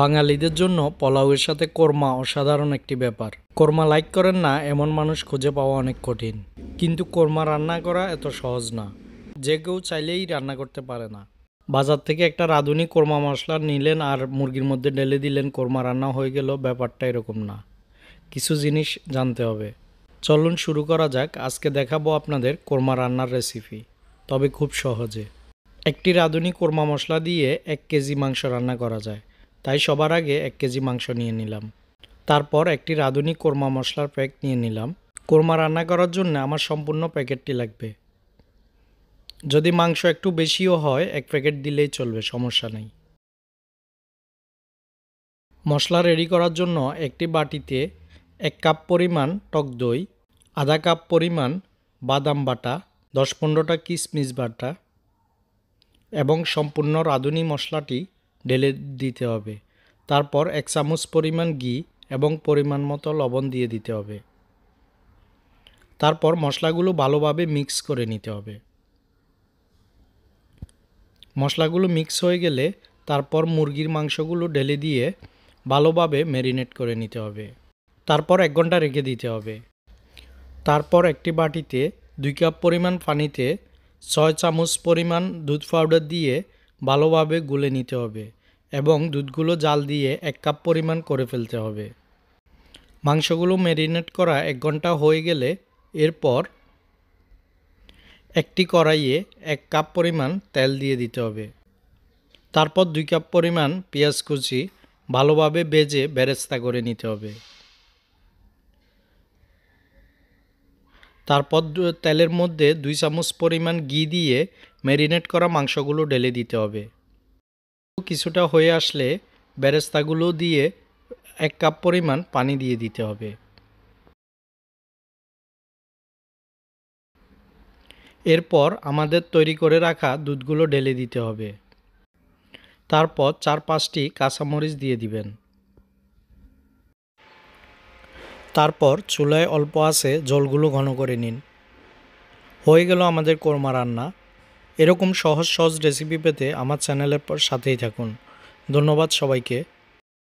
বাঙালিদের জন্য পোলাওয়ের সাথে কর্মা অসাধারণ একটি ব্যাপার কর্মা লাইক করেন না এমন মানুষ খুঁজে পাওয়া অনেক কঠিন কিন্তু কর্মা রান্না করা এত সহজ না যে কেউ চাইলেই রান্না করতে পারে না বাজার থেকে একটা রাঁধুনি কর্মা মশলা নিলেন আর মুরগির মধ্যে ঢেলে দিলেন কর্মা রান্না হয়ে গেল ব্যাপারটা এরকম না কিছু জিনিস জানতে হবে চলুন শুরু করা যাক আজকে দেখাবো আপনাদের কর্মা রান্নার রেসিপি তবে খুব সহজে একটি রাঁধুনি কর্মা মশলা দিয়ে এক কেজি মাংস রান্না করা যায় তাই সবার আগে এক কেজি মাংস নিয়ে নিলাম তারপর একটি রাঁধুনি কোরমা মশলার প্যাক নিয়ে নিলাম কোরমা রান্না করার জন্য আমার সম্পূর্ণ প্যাকেটটি লাগবে যদি মাংস একটু বেশিও হয় এক প্যাকেট দিলেই চলবে সমস্যা নেই মশলা রেডি করার জন্য একটি বাটিতে এক কাপ পরিমাণ টক দই আধা কাপ পরিমাণ বাদাম বাটা দশ পনেরোটা কিশমিশ বাটা এবং সম্পূর্ণ রাঁধুনি মশলাটি ঢেলে দিতে হবে তারপর এক চামচ পরিমাণ ঘি এবং পরিমাণ মতো লবণ দিয়ে দিতে হবে তারপর মশলাগুলো ভালোভাবে মিক্স করে নিতে হবে মশলাগুলো মিক্স হয়ে গেলে তারপর মুরগির মাংসগুলো ঢেলে দিয়ে ভালোভাবে ম্যারিনেট করে নিতে হবে তারপর এক ঘন্টা রেখে দিতে হবে তারপর একটি বাটিতে দুই কাপ পরিমাণ পানিতে ছয় চামচ পরিমাণ দুধ পাউডার দিয়ে ভালোভাবে গুলে নিতে হবে এবং দুধগুলো জাল দিয়ে এক কাপ পরিমাণ করে ফেলতে হবে মাংসগুলো ম্যারিনেট করা এক ঘন্টা হয়ে গেলে এরপর একটি কড়াইয়ে এক কাপ পরিমাণ তেল দিয়ে দিতে হবে তারপর দুই কাপ পরিমাণ পেঁয়াজ কুচি ভালোভাবে বেজে বেরেস্তা করে নিতে হবে তারপর তেলের মধ্যে দুই চামচ পরিমাণ ঘি দিয়ে ম্যারিনেট করা মাংসগুলো ঢেলে দিতে হবে কিছুটা হয়ে আসলে বেরেস্তাগুলো দিয়ে এক কাপ পরিমাণ পানি দিয়ে দিতে হবে এরপর আমাদের তৈরি করে রাখা দুধগুলো ঢেলে দিতে হবে তারপর চার পাঁচটি কাঁচামরিচ দিয়ে দিবেন তারপর চুলায় অল্প আছে জলগুলো ঘন করে নিন হয়ে গেল আমাদের কোরমা রান্না এরকম সহজ সহজ রেসিপি পেতে আমার চ্যানেলের পর সাথেই থাকুন ধন্যবাদ সবাইকে